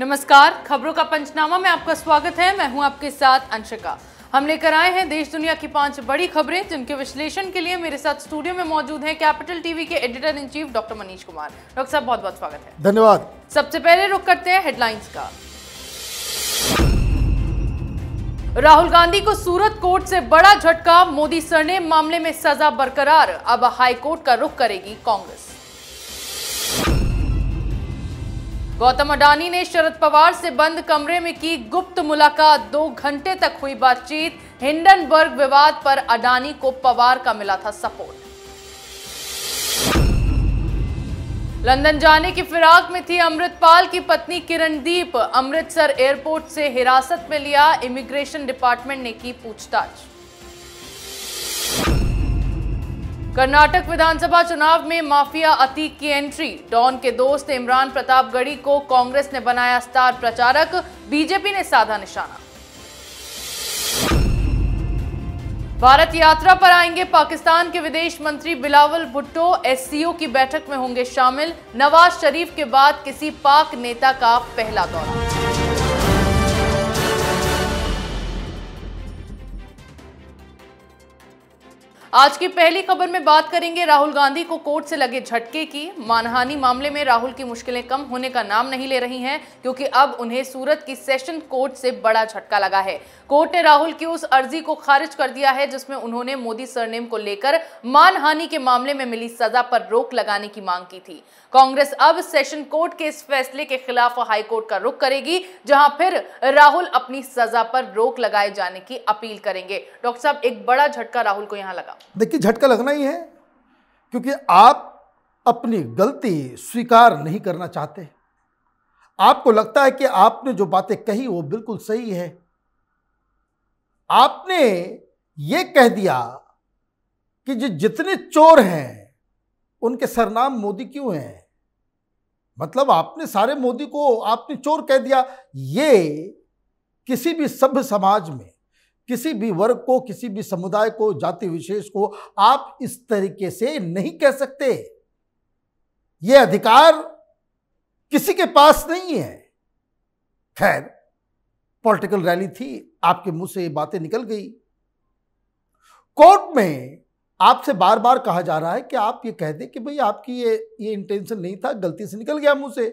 नमस्कार खबरों का पंचनामा में आपका स्वागत है मैं हूं आपके साथ अंशिका हम लेकर आए हैं देश दुनिया की पांच बड़ी खबरें जिनके विश्लेषण के लिए मेरे साथ स्टूडियो में मौजूद हैं कैपिटल टीवी के editor in chief doctor Manish Kumar doctor साहब बहुत बहुत स्वागत है धन्यवाद सबसे पहले रुख करते हैं हेडलाइंस का राहुल गांधी को सूरत कोर्ट से बड़ा झटका मोदी सरनेम मामले में सजा बरकरार अब हाईकोर्ट का रुख करेगी कांग्रेस गौतम अडानी ने शरद पवार से बंद कमरे में की गुप्त मुलाकात दो घंटे तक हुई बातचीत हिंडनबर्ग विवाद पर अडानी को पवार का मिला था सपोर्ट लंदन जाने की फिराक में थी अमृतपाल की पत्नी किरणदीप अमृतसर एयरपोर्ट से हिरासत में लिया इमिग्रेशन डिपार्टमेंट ने की पूछताछ कर्नाटक विधानसभा चुनाव में माफिया अतीक की एंट्री डॉन के दोस्त इमरान प्रतापगढ़ी को कांग्रेस ने बनाया स्टार प्रचारक बीजेपी ने साधा निशाना भारत यात्रा पर आएंगे पाकिस्तान के विदेश मंत्री बिलावल भुट्टो एससीओ की बैठक में होंगे शामिल नवाज शरीफ के बाद किसी पाक नेता का पहला दौरा आज की पहली खबर में बात करेंगे राहुल गांधी को कोर्ट से लगे झटके की मानहानि मामले में राहुल की मुश्किलें कम होने का नाम नहीं ले रही हैं क्योंकि अब उन्हें सूरत की सेशन कोर्ट से बड़ा झटका लगा है कोर्ट ने राहुल की उस अर्जी को खारिज कर दिया है जिसमें उन्होंने मोदी सरनेम को लेकर मानहानि के मामले में मिली सजा पर रोक लगाने की मांग की थी कांग्रेस अब सेशन कोर्ट के इस फैसले के खिलाफ हाईकोर्ट का रुख करेगी जहां फिर राहुल अपनी सजा पर रोक लगाए जाने की अपील करेंगे डॉक्टर साहब एक बड़ा झटका राहुल को यहां लगा देखिए झटका लगना ही है क्योंकि आप अपनी गलती स्वीकार नहीं करना चाहते आपको लगता है कि आपने जो बातें कही वो बिल्कुल सही है आपने ये कह दिया कि जो जितने चोर हैं उनके सरनाम मोदी क्यों हैं मतलब आपने सारे मोदी को आपने चोर कह दिया ये किसी भी सभ्य समाज में किसी भी वर्ग को किसी भी समुदाय को जाति विशेष को आप इस तरीके से नहीं कह सकते ये अधिकार किसी के पास नहीं है खैर पॉलिटिकल रैली थी आपके मुंह से ये बातें निकल गई कोर्ट में आपसे बार बार कहा जा रहा है कि आप ये कह दें कि भाई आपकी ये ये इंटेंशन नहीं था गलती से निकल गया मुंह से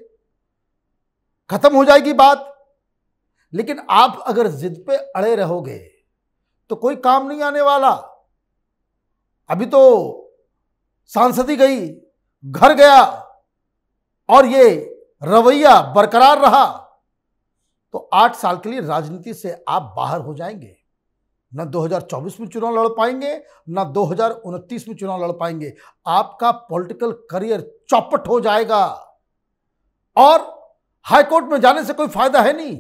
खत्म हो जाएगी बात लेकिन आप अगर जिद पे अड़े रहोगे तो कोई काम नहीं आने वाला अभी तो सांसद ही गई घर गया और ये रवैया बरकरार रहा तो आठ साल के लिए राजनीति से आप बाहर हो जाएंगे न 2024 में चुनाव लड़ पाएंगे न 2029 में चुनाव लड़ पाएंगे आपका पॉलिटिकल करियर चौपट हो जाएगा और हाईकोर्ट में जाने से कोई फायदा है नहीं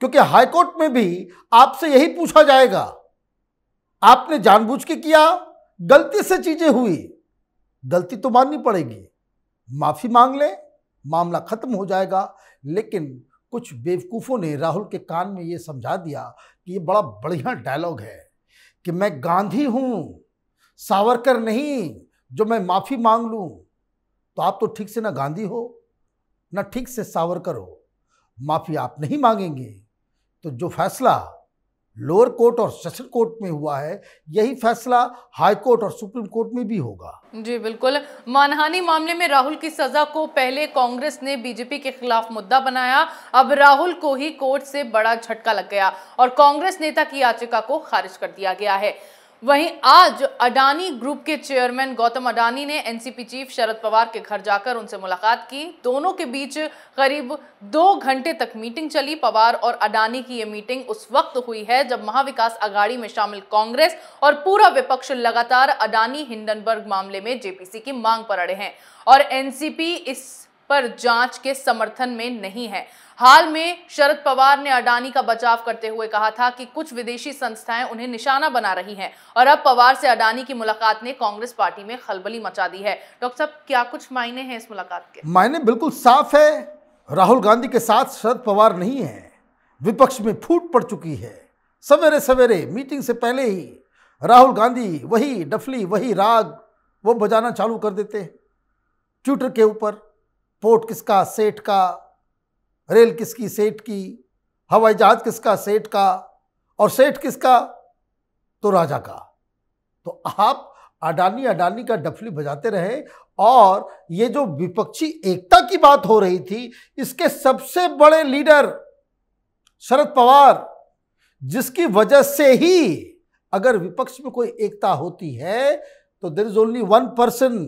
क्योंकि हाईकोर्ट में भी आपसे यही पूछा जाएगा आपने जानबूझ के किया गलती से चीजें हुई गलती तो माननी पड़ेगी माफी मांग ले मामला खत्म हो जाएगा लेकिन कुछ बेवकूफ़ों ने राहुल के कान में ये समझा दिया कि ये बड़ा बढ़िया डायलॉग है कि मैं गांधी हूँ सावरकर नहीं जो मैं माफ़ी मांग लूँ तो आप तो ठीक से ना गांधी हो ना ठीक से सावरकर हो माफ़ी आप नहीं मांगेंगे तो जो फैसला लोअर कोर्ट और सेशन कोर्ट में हुआ है यही फैसला हाई कोर्ट और सुप्रीम कोर्ट में भी होगा जी बिल्कुल मानहानी मामले में राहुल की सजा को पहले कांग्रेस ने बीजेपी के खिलाफ मुद्दा बनाया अब राहुल को ही कोर्ट से बड़ा झटका लग गया और कांग्रेस नेता की याचिका को खारिज कर दिया गया है वहीं आज अडानी ग्रुप के चेयरमैन गौतम अडानी ने एनसीपी चीफ शरद पवार के घर जाकर उनसे मुलाकात की दोनों के बीच करीब दो घंटे तक मीटिंग चली पवार और अडानी की ये मीटिंग उस वक्त हुई है जब महाविकास आघाड़ी में शामिल कांग्रेस और पूरा विपक्ष लगातार अडानी हिंडनबर्ग मामले में जेपीसी की मांग पर अड़े हैं और एनसीपी इस पर जांच के समर्थन में नहीं है हाल में शरद पवार ने अडानी का बचाव करते हुए कहा था कि कुछ विदेशी संस्थाएं उन्हें निशाना बना रही हैं और अब पवार से अडानी की मुलाकात ने कांग्रेस पार्टी में खलबली मचा दी है डॉक्टर साहब क्या कुछ मायने हैं इस मुलाकात के मायने बिल्कुल साफ है राहुल गांधी के साथ शरद पवार नहीं है विपक्ष में फूट पड़ चुकी है सवेरे सवेरे मीटिंग से पहले ही राहुल गांधी वही डफली वही राग वो बजाना चालू कर देते हैं ट्विटर के ऊपर पोर्ट किसका सेठ का रेल किसकी सेठ की हवाई जहाज किसका सेठ का और सेठ किसका तो राजा का तो आप अडानी अडानी का डफली बजाते रहे और ये जो विपक्षी एकता की बात हो रही थी इसके सबसे बड़े लीडर शरद पवार जिसकी वजह से ही अगर विपक्ष में कोई एकता होती है तो देर इज ओनली वन पर्सन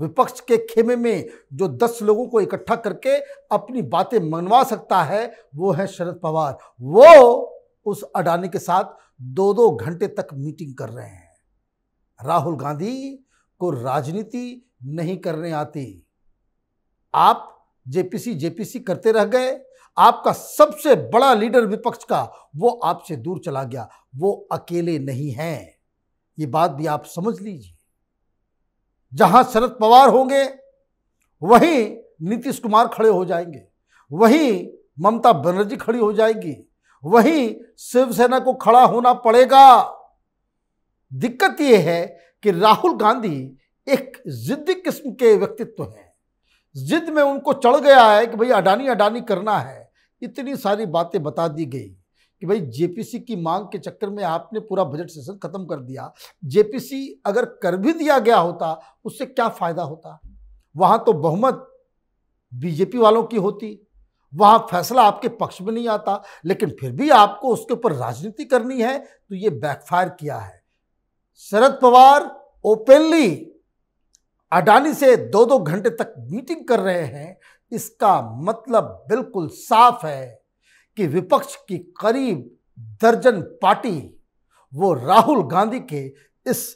विपक्ष के खेमे में जो दस लोगों को इकट्ठा करके अपनी बातें मनवा सकता है वो है शरद पवार वो उस अडानी के साथ दो दो घंटे तक मीटिंग कर रहे हैं राहुल गांधी को राजनीति नहीं करने आती आप जेपीसी जेपीसी करते रह गए आपका सबसे बड़ा लीडर विपक्ष का वो आपसे दूर चला गया वो अकेले नहीं है ये बात भी आप समझ लीजिए जहां शरद पवार होंगे वहीं नीतीश कुमार खड़े हो जाएंगे वहीं ममता बनर्जी खड़ी हो जाएगी वहीं शिवसेना को खड़ा होना पड़ेगा दिक्कत यह है कि राहुल गांधी एक जिद्दी किस्म के व्यक्तित्व हैं जिद में उनको चढ़ गया है कि भाई अडानी अडानी करना है इतनी सारी बातें बता दी गई कि भाई जेपीसी की मांग के चक्कर में आपने पूरा बजट सेशन खत्म कर दिया जेपीसी अगर कर भी दिया गया होता उससे क्या फायदा होता वहां तो बहुमत बीजेपी वालों की होती वहां फैसला आपके पक्ष में नहीं आता लेकिन फिर भी आपको उसके ऊपर राजनीति करनी है तो ये बैकफायर किया है शरद पवार ओपनली अडानी से दो दो घंटे तक मीटिंग कर रहे हैं इसका मतलब बिल्कुल साफ है कि विपक्ष की करीब दर्जन पार्टी वो राहुल गांधी के इस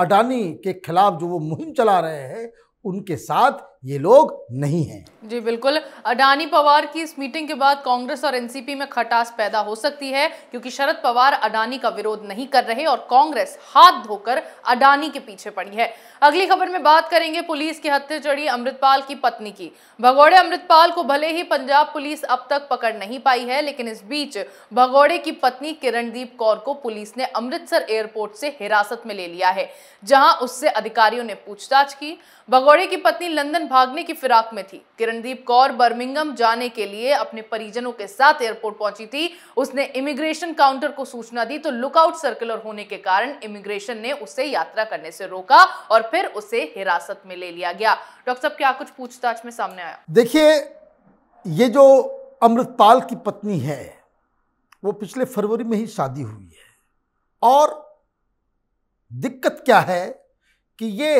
अडानी के खिलाफ जो वो मुहिम चला रहे हैं उनके साथ ये लोग नहीं हैं जी बिल्कुल अडानी पवार की इस मीटिंग के बाद कांग्रेस और एनसीपी में खटास पैदा हो सकती है क्योंकि शरद पवार अडानी का विरोध नहीं कर रहे और कांग्रेस हाथ धोकर अडानी के पीछे पड़ी है अगली खबर में बात करेंगे पुलिस की हत्या चढ़ी अमृतपाल की पत्नी की भगोड़े अमृतपाल को भले ही पंजाब पुलिस अब तक पकड़ नहीं पाई है लेकिन इस बीच भगोड़े की पत्नी किरणदीप कौर को पुलिस ने अमृतसर एयरपोर्ट से हिरासत में ले लिया है जहां उससे अधिकारियों ने पूछताछ की भगोड़े की पत्नी लंदन भागने की फिराक में थी किरणदीप कौर बर्मिंगम जाने के लिए अपने परिजनों के साथ एयरपोर्ट पहुंची थी उसने इमिग्रेशन काउंटर को सूचना दी तो लुकआउट सर्कुलर होने के कारण इमिग्रेशन ने उसे यात्रा करने से रोका और फिर उसे हिरासत में ले लिया गया डॉक्टर साहब क्या कुछ पूछताछ में सामने आया देखिए ये जो अमृतपाल की पत्नी है वो पिछले फरवरी में ही शादी हुई है और दिक्कत क्या है कि ये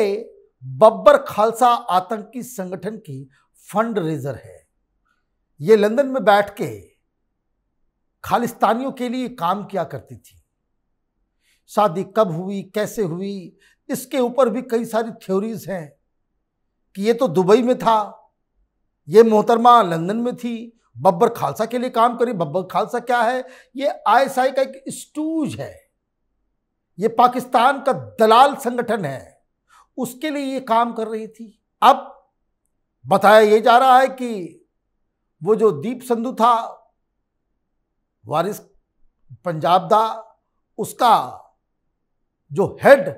बब्बर खालसा आतंकी संगठन की फंड रेजर है ये लंदन में बैठ के खालिस्तानियों के लिए काम किया करती थी शादी कब हुई कैसे हुई इसके ऊपर भी कई सारी थ्योरीज हैं कि ये तो दुबई में था ये मोहतरमा लंदन में थी बब्बर खालसा के लिए काम करी बब्बर खालसा क्या है ये आईएसआई का एक स्टूज है ये पाकिस्तान का दलाल संगठन है उसके लिए ये काम कर रही थी अब बताया ये जा रहा है कि वो जो दीप संधु था वारिस पंजाब दा उसका जो हेड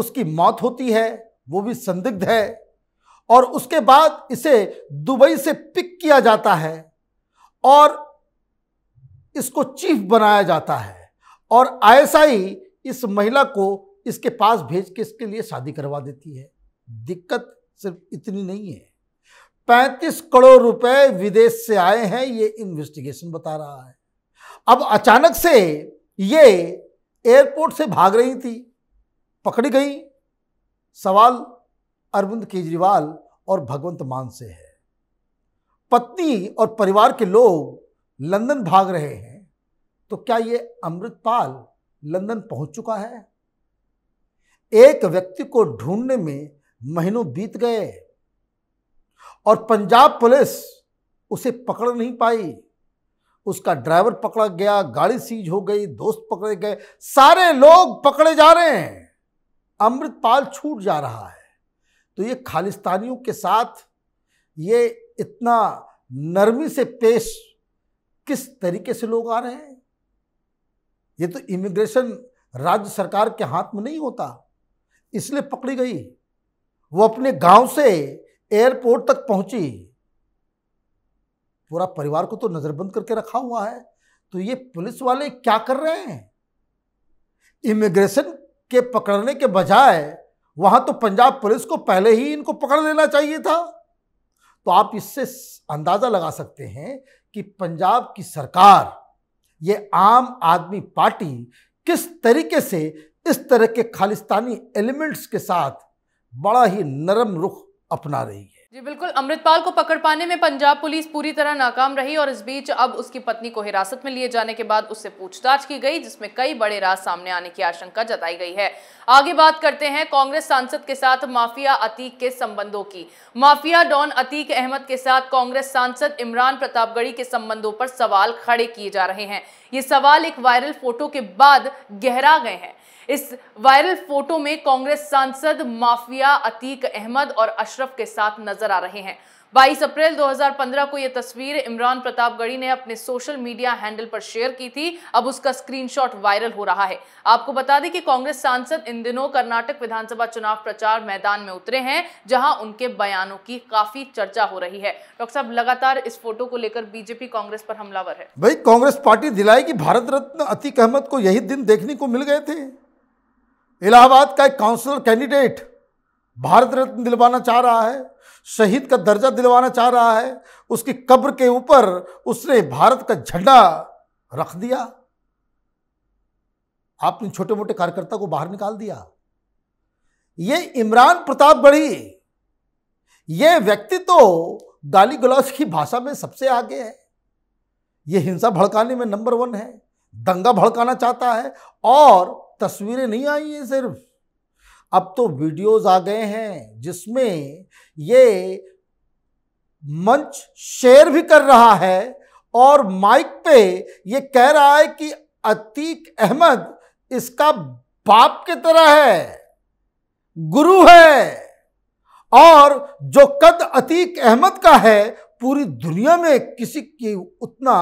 उसकी मौत होती है वो भी संदिग्ध है और उसके बाद इसे दुबई से पिक किया जाता है और इसको चीफ बनाया जाता है और आईएसआई इस महिला को इसके पास भेज के इसके लिए शादी करवा देती है दिक्कत सिर्फ इतनी नहीं है पैंतीस करोड़ रुपए विदेश से आए हैं ये इन्वेस्टिगेशन बता रहा है अब अचानक से ये एयरपोर्ट से भाग रही थी पकड़ी गई सवाल अरविंद केजरीवाल और भगवंत मान से है पत्नी और परिवार के लोग लंदन भाग रहे हैं तो क्या ये अमृतपाल लंदन पहुंच चुका है एक व्यक्ति को ढूंढने में महीनों बीत गए और पंजाब पुलिस उसे पकड़ नहीं पाई उसका ड्राइवर पकड़ा गया गाड़ी सीज हो गई दोस्त पकड़े गए सारे लोग पकड़े जा रहे हैं अमृतपाल छूट जा रहा है तो ये खालिस्तानियों के साथ ये इतना नरमी से पेश किस तरीके से लोग आ रहे हैं ये तो इमिग्रेशन राज्य सरकार के हाथ में नहीं होता इसलिए पकड़ी गई वो अपने गांव से एयरपोर्ट तक पहुंची पूरा परिवार को तो नज़रबंद करके रखा हुआ है तो ये पुलिस वाले क्या कर रहे हैं इमिग्रेशन के पकड़ने के बजाय वहां तो पंजाब पुलिस को पहले ही इनको पकड़ लेना चाहिए था तो आप इससे अंदाज़ा लगा सकते हैं कि पंजाब की सरकार ये आम आदमी पार्टी किस तरीके से इस तरह के खालिस्तानी एलिमेंट्स के साथ बड़ा ही नरम रुख अपना रही है जी बिल्कुल अमृतपाल को पकड़ पाने में पंजाब पुलिस पूरी तरह नाकाम रही और इस बीच अब उसकी पत्नी को हिरासत में लिए जाने के बाद उससे पूछताछ की गई जिसमें कई बड़े राज सामने आने की आशंका जताई गई है आगे बात करते हैं कांग्रेस सांसद के साथ माफिया अतीक के संबंधों की माफिया डॉन अतीक अहमद के साथ कांग्रेस सांसद इमरान प्रतापगढ़ी के संबंधों पर सवाल खड़े किए जा रहे हैं ये सवाल एक वायरल फोटो के बाद गहरा गए हैं इस वायरल फोटो में कांग्रेस सांसद माफिया अतीक अहमद और अशरफ के साथ नजर आ रहे हैं 22 अप्रैल 2015 को यह तस्वीर इमरान प्रतापगढ़ी ने अपने सोशल मीडिया हैंडल पर शेयर की थी अब उसका स्क्रीनशॉट वायरल हो रहा है आपको बता दें कि कांग्रेस सांसद इन दिनों कर्नाटक विधानसभा चुनाव प्रचार मैदान में उतरे हैं जहां उनके बयानों की काफी चर्चा हो रही है डॉक्टर साहब लगातार इस फोटो को लेकर बीजेपी कांग्रेस पर हमलावर है भाई कांग्रेस पार्टी दिलाएगी भारत रत्न अतीक अहमद को यही दिन देखने को मिल गए थे इलाहाबाद का एक काउंसलर कैंडिडेट भारत रत्न दिलवाना चाह रहा है शहीद का दर्जा दिलवाना चाह रहा है उसकी कब्र के ऊपर उसने भारत का झंडा रख दिया आपने छोटे मोटे कार्यकर्ता को बाहर निकाल दिया ये इमरान प्रताप बढ़ी ये व्यक्ति तो गाली गलौज की भाषा में सबसे आगे है ये हिंसा भड़काने में नंबर वन है दंगा भड़काना चाहता है और तस्वीरें नहीं आई हैं सिर्फ अब तो वीडियोस आ गए हैं जिसमें ये मंच शेयर भी कर रहा है और माइक पे ये कह रहा है कि अतीक अहमद इसका बाप की तरह है गुरु है और जो कद अतीक अहमद का है पूरी दुनिया में किसी की उतना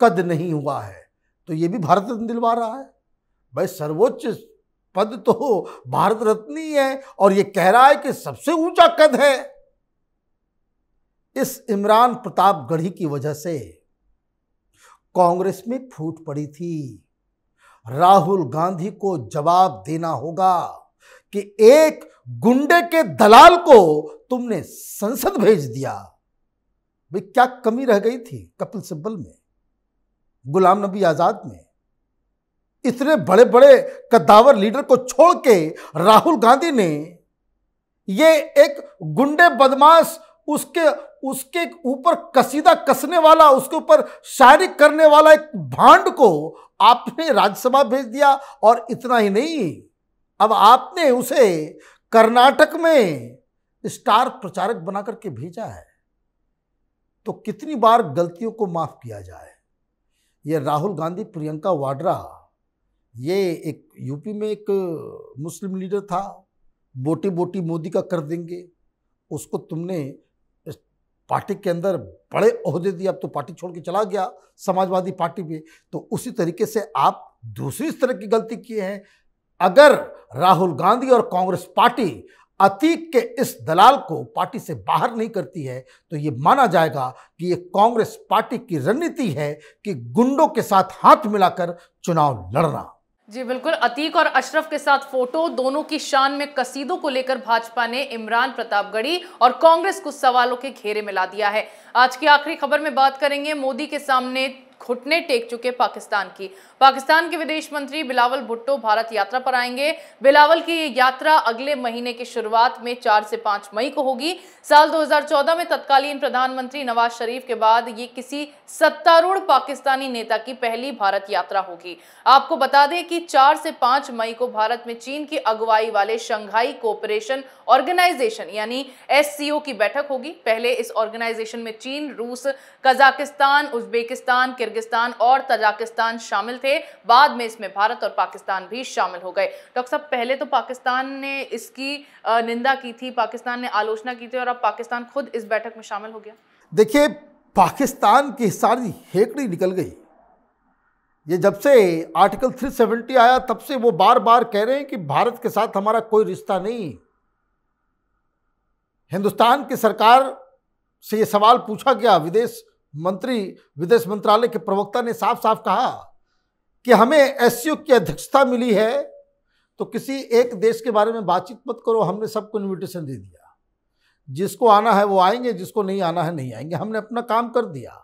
कद नहीं हुआ है तो ये भी भारत दिलवा रहा है भाई सर्वोच्च पद तो भारत रत्न ही है और ये कह रहा है कि सबसे ऊंचा कद है इस इमरान प्रताप गढ़ी की वजह से कांग्रेस में फूट पड़ी थी राहुल गांधी को जवाब देना होगा कि एक गुंडे के दलाल को तुमने संसद भेज दिया भाई क्या कमी रह गई थी कपिल सिब्बल में गुलाम नबी आजाद में इतने बड़े बड़े कद्दावर लीडर को छोड़ के राहुल गांधी ने ये एक गुंडे बदमाश उसके उसके ऊपर कसीदा कसने वाला उसके ऊपर शायरी करने वाला एक भांड को आपने राज्यसभा भेज दिया और इतना ही नहीं अब आपने उसे कर्नाटक में स्टार प्रचारक बना करके भेजा है तो कितनी बार गलतियों को माफ किया जाए यह राहुल गांधी प्रियंका वाड्रा ये एक यूपी में एक मुस्लिम लीडर था बोटी बोटी मोदी का कर देंगे उसको तुमने पार्टी के अंदर बड़े अहदे दिए अब तो पार्टी छोड़ के चला गया समाजवादी पार्टी में तो उसी तरीके से आप दूसरी तरह की गलती किए हैं अगर राहुल गांधी और कांग्रेस पार्टी अतीक के इस दलाल को पार्टी से बाहर नहीं करती है तो ये माना जाएगा कि ये कांग्रेस पार्टी की रणनीति है कि गुंडों के साथ हाथ मिलाकर चुनाव लड़ना जी बिल्कुल अतीक और अशरफ के साथ फोटो दोनों की शान में कसीदों को लेकर भाजपा ने इमरान प्रतापगढ़ी और कांग्रेस को सवालों के घेरे में ला दिया है आज की आखिरी खबर में बात करेंगे मोदी के सामने घुटने टेक चुके पाकिस्तान की पाकिस्तान के विदेश मंत्री बिलावल भुट्टो भारत यात्रा पर आएंगे बिलावल की ये यात्रा अगले महीने की शुरुआत में चार से पांच मई को होगी साल 2014 में तत्कालीन प्रधानमंत्री नवाज शरीफ के बाद ये किसी सत्तारूढ़ पाकिस्तानी नेता की पहली भारत यात्रा होगी आपको बता दें कि चार से पांच मई को भारत में चीन की अगुवाई वाले शंघाई कोऑपरेशन ऑर्गेनाइजेशन यानी एस की बैठक होगी पहले इस ऑर्गेनाइजेशन में चीन रूस कजाकिस्तान उज्बेकिस्तान किर्गिस्तान और तजाकिस्तान शामिल थे बाद में इसमें भारत और पाकिस्तान भी शामिल हो गए डॉक्टर साहब पहले तो पाकिस्तान ने इसकी निंदा की थी पाकिस्तान ने आलोचना की थी और अब पाकिस्तान खुद इस बैठक में शामिल हो गया देखिए पाकिस्तान की सारी हेकड़ी निकल गई ये जब से आर्टिकल 370 आया तब से वो बार बार कह रहे हैं कि भारत के साथ हमारा कोई रिश्ता नहीं हिंदुस्तान की सरकार से ये सवाल पूछा गया विदेश मंत्री विदेश मंत्रालय के प्रवक्ता ने साफ साफ कहा कि हमें एस की अध्यक्षता मिली है तो किसी एक देश के बारे में बातचीत मत करो हमने सबको इन्विटेशन दे दिया जिसको आना है वो आएंगे जिसको नहीं आना है नहीं आएंगे हमने अपना काम कर दिया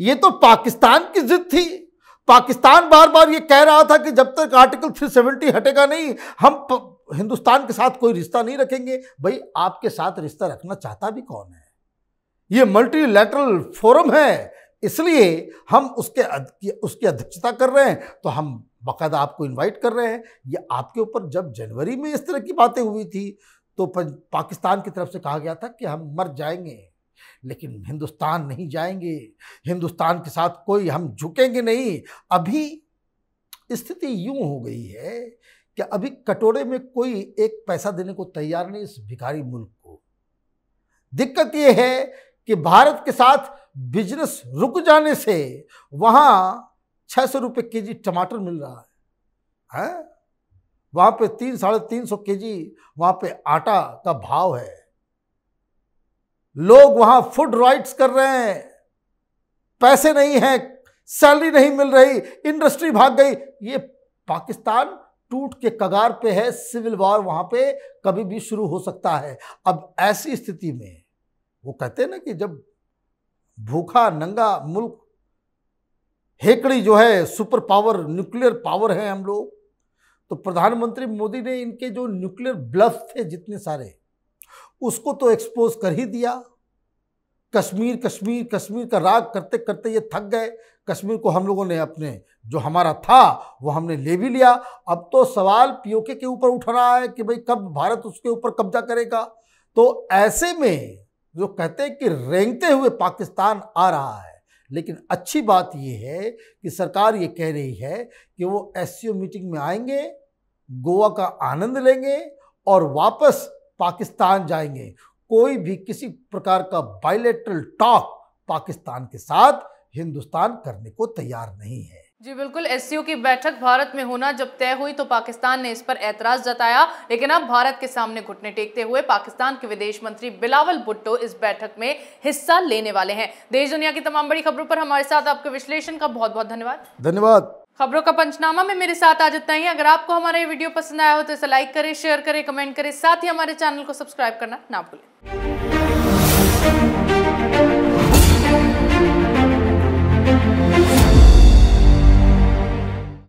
ये तो पाकिस्तान की जिद थी पाकिस्तान बार बार ये कह रहा था कि जब तक आर्टिकल 370 हटेगा नहीं हम हिंदुस्तान के साथ कोई रिश्ता नहीं रखेंगे भाई आपके साथ रिश्ता रखना चाहता भी कौन है ये लेटरल फोरम है इसलिए हम उसके उसकी अध्यक्षता कर रहे हैं तो हम बाकायदा आपको इनवाइट कर रहे हैं ये आपके ऊपर जब जनवरी में इस तरह की बातें हुई थी तो पाकिस्तान की तरफ से कहा गया था कि हम मर जाएंगे लेकिन हिंदुस्तान नहीं जाएंगे हिंदुस्तान के साथ कोई हम झुकेंगे नहीं अभी स्थिति यूं हो गई है कि अभी कटोरे में कोई एक पैसा देने को तैयार नहीं इस भिखारी मुल्क को दिक्कत यह है कि भारत के साथ बिजनेस रुक जाने से वहाँ छः सौ रुपये के जी टमाटर मिल रहा है हैं वहाँ पे तीन साढ़े तीन सौ के जी वहाँ पे आटा का भाव है लोग वहाँ फूड राइट्स कर रहे हैं पैसे नहीं हैं सैलरी नहीं मिल रही इंडस्ट्री भाग गई ये पाकिस्तान टूट के कगार पे है सिविल वॉर वहाँ पे कभी भी शुरू हो सकता है अब ऐसी स्थिति में वो कहते हैं ना कि जब भूखा नंगा मुल्क हेकड़ी जो है सुपर पावर न्यूक्लियर पावर है हम लोग तो प्रधानमंत्री मोदी ने इनके जो न्यूक्लियर ब्लफ थे जितने सारे उसको तो एक्सपोज कर ही दिया कश्मीर कश्मीर कश्मीर का राग करते करते ये थक गए कश्मीर को हम लोगों ने अपने जो हमारा था वो हमने ले भी लिया अब तो सवाल पीओके के ऊपर उठ रहा है कि भाई कब भारत उसके ऊपर कब्जा करेगा तो ऐसे में जो कहते हैं कि रेंगते हुए पाकिस्तान आ रहा है लेकिन अच्छी बात यह है कि सरकार ये कह रही है कि वो एस मीटिंग में आएंगे गोवा का आनंद लेंगे और वापस पाकिस्तान जाएंगे कोई भी किसी प्रकार का बायोलेटरल टॉक पाकिस्तान के साथ हिंदुस्तान करने को तैयार नहीं है जी बिल्कुल एस की बैठक भारत में होना जब तय हुई तो पाकिस्तान ने इस पर ऐतराज जताया लेकिन अब भारत के सामने घुटने टेकते हुए पाकिस्तान के विदेश मंत्री बिलावल भुट्टो इस बैठक में हिस्सा लेने वाले हैं देश दुनिया की तमाम बड़ी खबरों पर हमारे साथ आपके विश्लेषण का बहुत बहुत धन्यवाद धन्यवाद खबरों का पंचनामा में मेरे साथ आज इतना ही अगर आपको हमारा ये वीडियो पसंद आया हो तो इसे लाइक करे शेयर करें कमेंट करें साथ ही हमारे चैनल को सब्सक्राइब करना ना भूलें